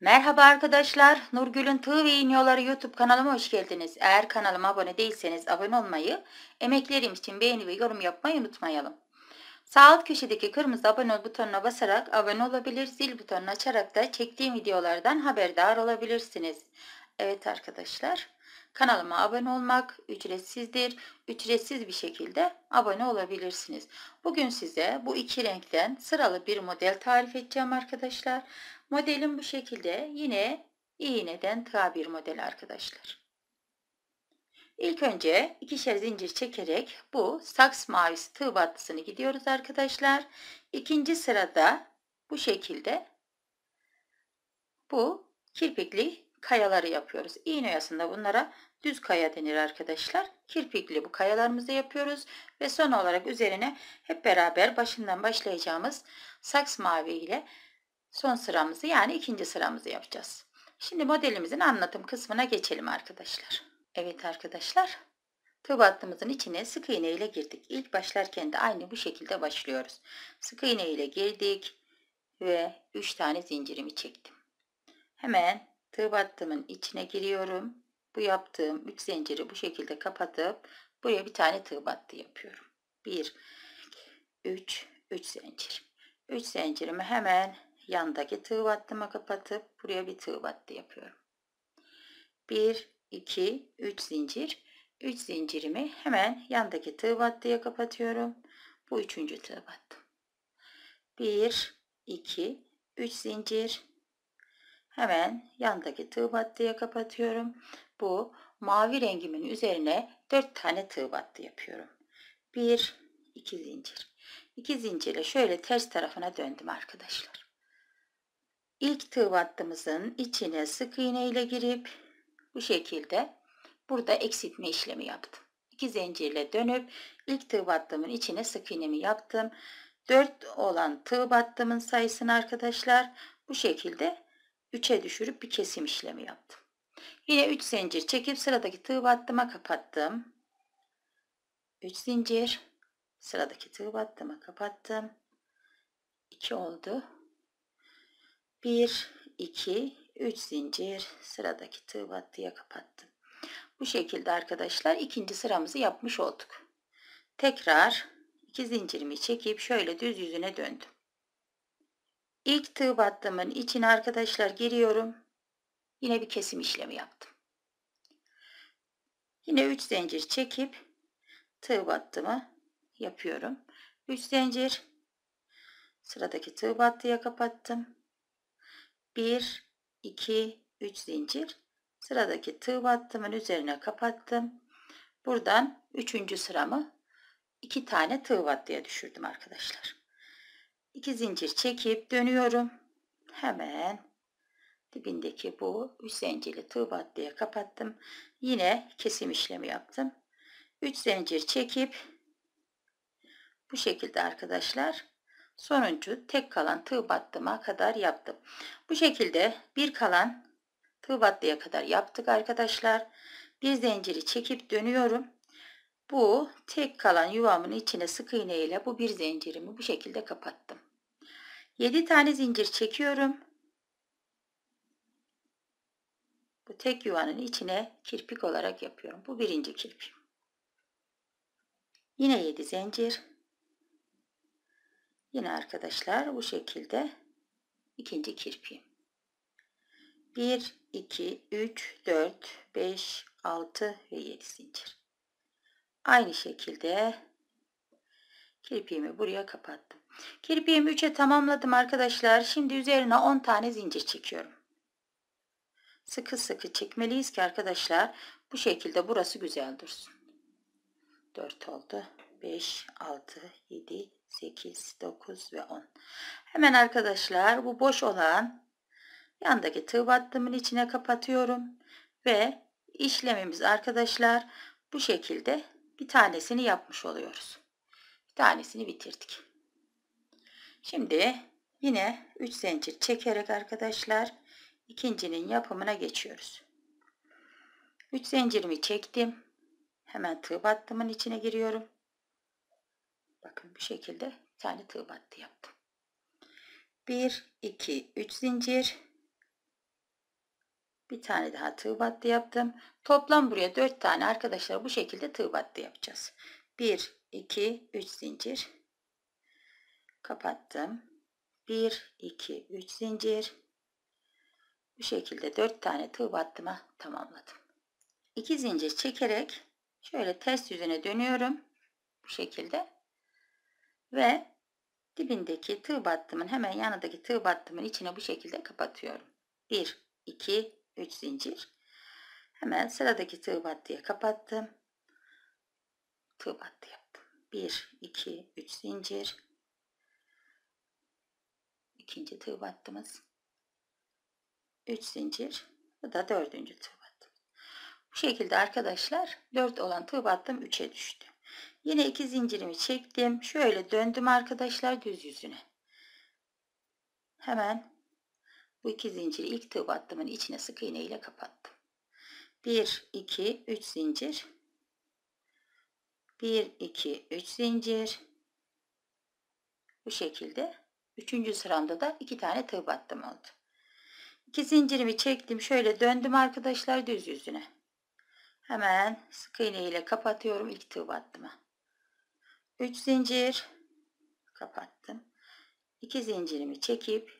Merhaba arkadaşlar, Nurgül'ün Tığ ve İğniyoları YouTube kanalıma hoş geldiniz. Eğer kanalıma abone değilseniz abone olmayı, emeklerim için beğeni ve yorum yapmayı unutmayalım. Sağ alt köşedeki kırmızı abone ol butonuna basarak abone olabilir, zil butonunu açarak da çektiğim videolardan haberdar olabilirsiniz. Evet arkadaşlar, kanalıma abone olmak ücretsizdir. Ücretsiz bir şekilde abone olabilirsiniz. Bugün size bu iki renkten sıralı bir model tarif edeceğim arkadaşlar. Arkadaşlar. Modelim bu şekilde yine iğneden tığa bir model arkadaşlar. İlk önce ikişer zincir çekerek bu saks mavisi tığ battısını gidiyoruz arkadaşlar. İkinci sırada bu şekilde bu kirpikli kayaları yapıyoruz. İğne oyasında bunlara düz kaya denir arkadaşlar. Kirpikli bu kayalarımızı yapıyoruz ve son olarak üzerine hep beraber başından başlayacağımız saks mavi ile son sıramızı yani ikinci sıramızı yapacağız. Şimdi modelimizin anlatım kısmına geçelim arkadaşlar. Evet arkadaşlar. Tığ battığımızın içine sık iğne ile girdik. İlk başlarken de aynı bu şekilde başlıyoruz. Sık iğne ile girdik ve 3 tane zincirimi çektim. Hemen tığ battığımın içine giriyorum. Bu yaptığım 3 zinciri bu şekilde kapatıp buraya bir tane tığ battı yapıyorum. 1 3 3 zincir. 3 zincirimi hemen yandaki tığ battıma kapatıp buraya bir tığ battı yapıyorum. 1 2 3 zincir 3 zincirimi hemen yandaki tığ battıya kapatıyorum. Bu üçüncü tığ battım. 1 2 3 zincir hemen yandaki tığ battıya kapatıyorum. Bu mavi rengimin üzerine 4 tane tığ battı yapıyorum. 1 2 zincir. 2 zincirle şöyle ters tarafına döndüm arkadaşlar ilk tığ battığımızın içine sık iğne ile girip bu şekilde burada eksiltme işlemi yaptım. 2 zincirle dönüp ilk tığ battığımın içine sık iğnemi yaptım. 4 olan tığ battığımın sayısını arkadaşlar bu şekilde 3'e düşürüp bir kesim işlemi yaptım. Yine 3 zincir çekip sıradaki tığ battıma kapattım. 3 zincir sıradaki tığ battıma kapattım. 2 oldu. 1 2 3 zincir sıradaki tığ battıya kapattım. Bu şekilde arkadaşlar ikinci sıramızı yapmış olduk. Tekrar iki zincirimi çekip şöyle düz yüzüne döndüm. İlk tığ battımın içine arkadaşlar giriyorum. Yine bir kesim işlemi yaptım. Yine 3 zincir çekip tığ battımı yapıyorum. 3 zincir sıradaki tığ battıya kapattım. 1 2 3 zincir sıradaki tığ battımın üzerine kapattım buradan 3. sıramı 2 tane tığ battıya düşürdüm arkadaşlar 2 zincir çekip dönüyorum hemen dibindeki bu 3 zincirli tığ battıya kapattım yine kesim işlemi yaptım 3 zincir çekip bu şekilde arkadaşlar sonuncu tek kalan tığ battıma kadar yaptım. Bu şekilde bir kalan tığ battıya kadar yaptık arkadaşlar. Bir zinciri çekip dönüyorum. Bu tek kalan yuvamın içine sık iğne ile bu bir zincirimi bu şekilde kapattım. 7 tane zincir çekiyorum. Bu tek yuvanın içine kirpik olarak yapıyorum. Bu birinci kirpik. Yine 7 zincir. Yine arkadaşlar bu şekilde ikinci kirpiğim. 1, 2, 3, 4, 5, 6 ve 7 zincir. Aynı şekilde kirpiğimi buraya kapattım. Kirpiğimi 3'e tamamladım arkadaşlar. Şimdi üzerine 10 tane zincir çekiyorum. Sıkı sıkı çekmeliyiz ki arkadaşlar bu şekilde burası güzel dursun. 4 oldu. 5, 6, 7, 8, 9 ve 10. Hemen arkadaşlar bu boş olan yandaki tığ battımın içine kapatıyorum. Ve işlemimiz arkadaşlar bu şekilde bir tanesini yapmış oluyoruz. Bir tanesini bitirdik. Şimdi yine 3 zincir çekerek arkadaşlar ikincinin yapımına geçiyoruz. 3 zincirimi çektim. Hemen tığ battımın içine giriyorum. Bakın bu şekilde bir tane tığ battı yaptım. 1, 2, 3 zincir. Bir tane daha tığ battı yaptım. Toplam buraya 4 tane arkadaşlar bu şekilde tığ battı yapacağız. 1, 2, 3 zincir. Kapattım. 1, 2, 3 zincir. Bu şekilde 4 tane tığ battıma tamamladım. 2 zincir çekerek şöyle ters yüzüne dönüyorum. Bu şekilde ve dibindeki tığ battımın hemen yanındaki tığ battımın içine bu şekilde kapatıyorum. 1, 2, 3 zincir. Hemen sıradaki tığ battıya kapattım. Tığ battı yaptım. 1, 2, 3 zincir. İkinci tığ battımız. 3 zincir. Bu da dördüncü tığ battım. Bu şekilde arkadaşlar 4 olan tığ battım 3'e düştü. Yine iki zincirimi çektim. Şöyle döndüm arkadaşlar göz yüzüne. Hemen bu iki zinciri ilk tığ battımın içine sık iğne ile kapattım. 1, 2, 3 zincir. 1, 2, 3 zincir. Bu şekilde. Üçüncü sıramda da iki tane tığ battım oldu. İki zincirimi çektim. Şöyle döndüm arkadaşlar düz yüzüne. Hemen sık iğne ile kapatıyorum ilk tığ battımı. 3 zincir kapattım. 2 zincirimi çekip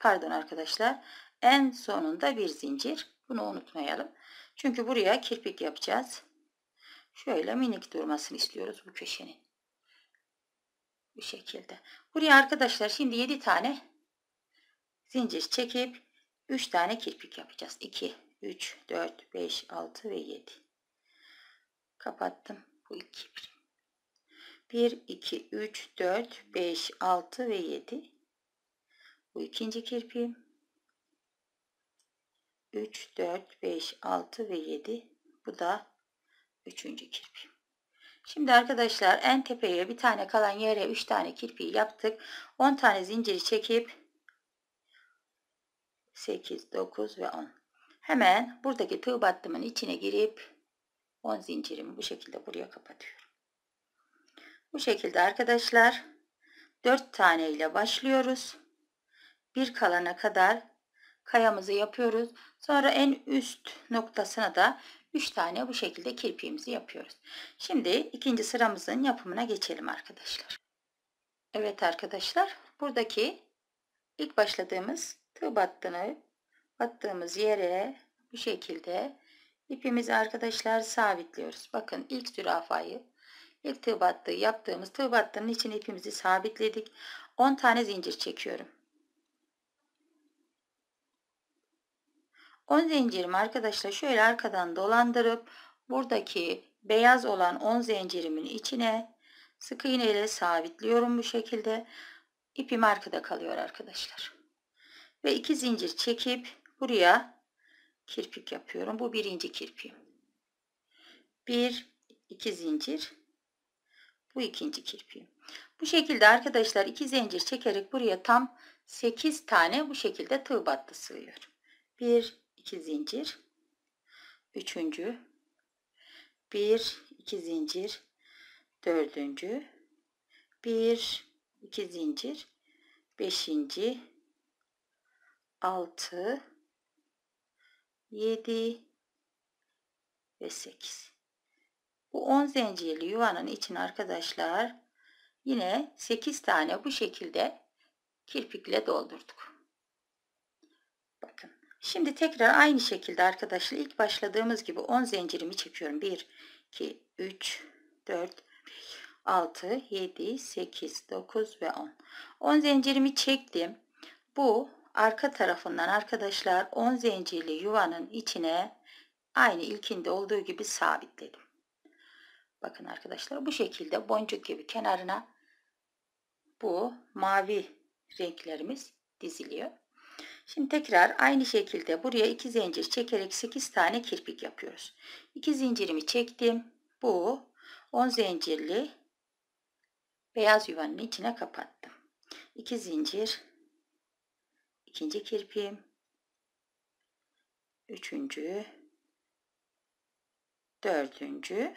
pardon arkadaşlar en sonunda bir zincir. Bunu unutmayalım. Çünkü buraya kirpik yapacağız. Şöyle minik durmasını istiyoruz bu köşenin. Bu şekilde. Buraya arkadaşlar şimdi 7 tane zincir çekip 3 tane kirpik yapacağız. 2, 3, 4, 5, 6 ve 7 kapattım bu iki birim 1 2 3 4 5 6 ve 7 bu ikinci kirpiğim 3 4 5 6 ve 7 bu da üçüncü kirpiğim Şimdi arkadaşlar en tepeye bir tane kalan yere 3 tane kirpiği yaptık. 10 tane zinciri çekip 8, 9 ve 10. Hemen buradaki tığ battımın içine girip 10 zincirimi bu şekilde buraya kapatıyorum. Bu şekilde arkadaşlar 4 tane ile başlıyoruz. Bir kalana kadar kayamızı yapıyoruz. Sonra en üst noktasına da 3 tane bu şekilde kirpiğimizi yapıyoruz. Şimdi ikinci sıramızın yapımına geçelim arkadaşlar. Evet arkadaşlar buradaki ilk başladığımız tığ battığını battığımız yere bu şekilde İpimizi arkadaşlar sabitliyoruz. Bakın ilk zürafayı ilk tığ battığı yaptığımız tığ battığının için ipimizi sabitledik. 10 tane zincir çekiyorum. 10 zincirimi arkadaşlar şöyle arkadan dolandırıp buradaki beyaz olan 10 zincirimin içine sık iğne ile sabitliyorum bu şekilde. İpim arkada kalıyor arkadaşlar. Ve 2 zincir çekip buraya kirpik yapıyorum. Bu birinci kirpiğim. Bir, iki zincir. Bu ikinci kirpiğim. Bu şekilde arkadaşlar iki zincir çekerek buraya tam 8 tane bu şekilde tığ battı sığıyorum. 1 2 zincir. 3. 1 2 zincir. 4. 1 2 zincir. 5. 6 7 ve 8. Bu 10 zincirli yuvanın için arkadaşlar yine 8 tane bu şekilde kirpikle doldurduk. Bakın. Şimdi tekrar aynı şekilde arkadaşlar ilk başladığımız gibi 10 zincirimi çekiyorum. 1 2 3 4 6 7 8 9 ve 10. 10 zincirimi çektim. Bu arka tarafından arkadaşlar 10 zincirli yuvanın içine aynı ilkinde olduğu gibi sabitledim. Bakın arkadaşlar bu şekilde boncuk gibi kenarına bu mavi renklerimiz diziliyor. Şimdi tekrar aynı şekilde buraya 2 zincir çekerek 8 tane kirpik yapıyoruz. 2 zincirimi çektim. Bu 10 zincirli beyaz yuvanın içine kapattım. 2 zincir ikinci kirpiğim, üçüncü, dördüncü,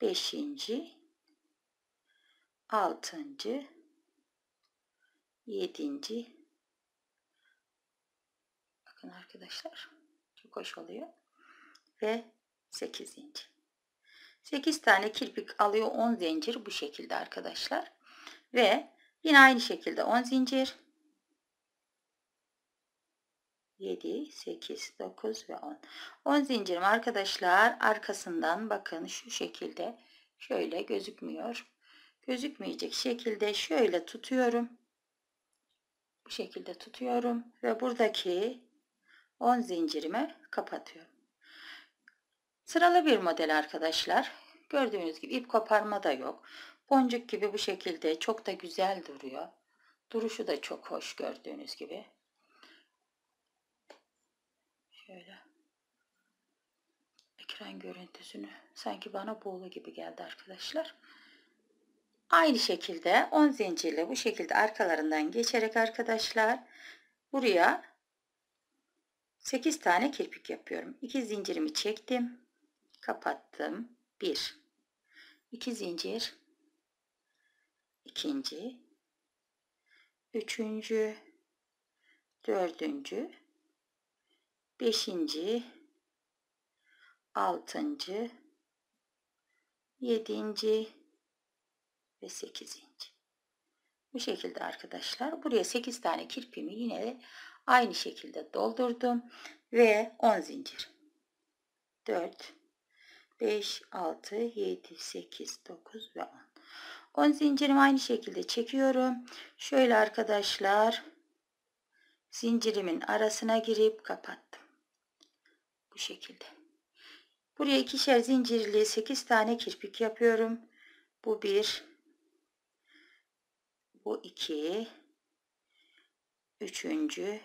beşinci, altıncı, yedinci. Bakın arkadaşlar çok hoş oluyor. Ve sekizinci. Sekiz tane kirpik alıyor on zincir bu şekilde arkadaşlar. Ve yine aynı şekilde on zincir. 7, 8, 9 ve 10. 10 zincirim arkadaşlar arkasından bakın şu şekilde şöyle gözükmüyor. Gözükmeyecek şekilde şöyle tutuyorum. Bu şekilde tutuyorum ve buradaki 10 zincirimi kapatıyorum. Sıralı bir model arkadaşlar. Gördüğünüz gibi ip koparma da yok. Boncuk gibi bu şekilde çok da güzel duruyor. Duruşu da çok hoş gördüğünüz gibi. Şöyle. Ekran görüntüsünü sanki bana boğulu gibi geldi arkadaşlar. Aynı şekilde 10 zincirle bu şekilde arkalarından geçerek arkadaşlar buraya 8 tane kirpik yapıyorum. 2 zincirimi çektim. Kapattım. 1 2 zincir ikinci, üçüncü, dördüncü beşinci, altıncı, yedinci ve sekizinci. Bu şekilde arkadaşlar buraya sekiz tane kirpimi yine aynı şekilde doldurdum ve on zincir. Dört, beş, altı, yedi, sekiz, dokuz ve on. 10 zincirimi aynı şekilde çekiyorum. Şöyle arkadaşlar zincirimin arasına girip kapattım. Bu şekilde. Buraya ikişer zincirli 8 tane kirpik yapıyorum. Bu 1. Bu 2. Üçüncü.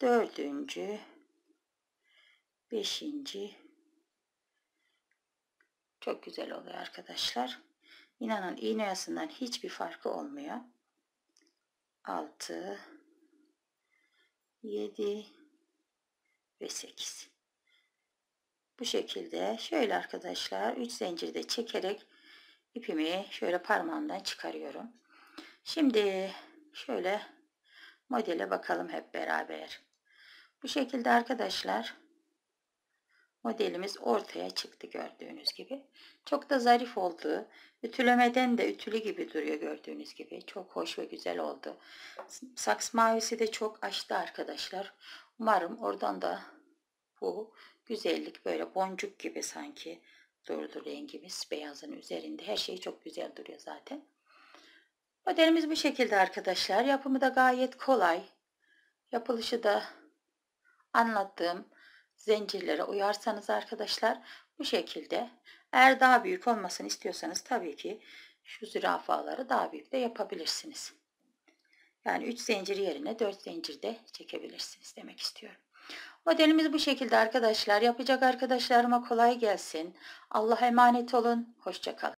Dördüncü. Beşinci. Çok güzel oluyor arkadaşlar. İnanın iğne oyasından hiçbir farkı olmuyor. Altı. Yedi ve 8. Bu şekilde şöyle arkadaşlar 3 zincirde çekerek ipimi şöyle parmağımdan çıkarıyorum. Şimdi şöyle modele bakalım hep beraber. Bu şekilde arkadaşlar modelimiz ortaya çıktı gördüğünüz gibi. Çok da zarif oldu. Ütülemeden de ütülü gibi duruyor gördüğünüz gibi. Çok hoş ve güzel oldu. Saks mavisi de çok açtı arkadaşlar. Umarım oradan da bu güzellik böyle boncuk gibi sanki durdu rengimiz beyazın üzerinde. Her şey çok güzel duruyor zaten. Modelimiz bu şekilde arkadaşlar. Yapımı da gayet kolay. Yapılışı da anlattığım zincirlere uyarsanız arkadaşlar bu şekilde. Eğer daha büyük olmasını istiyorsanız tabii ki şu zürafaları daha büyük de yapabilirsiniz. Yani 3 zincir yerine 4 zincir de çekebilirsiniz demek istiyorum. Modelimiz bu şekilde arkadaşlar. Yapacak arkadaşlarıma kolay gelsin. Allah'a emanet olun. Hoşçakalın.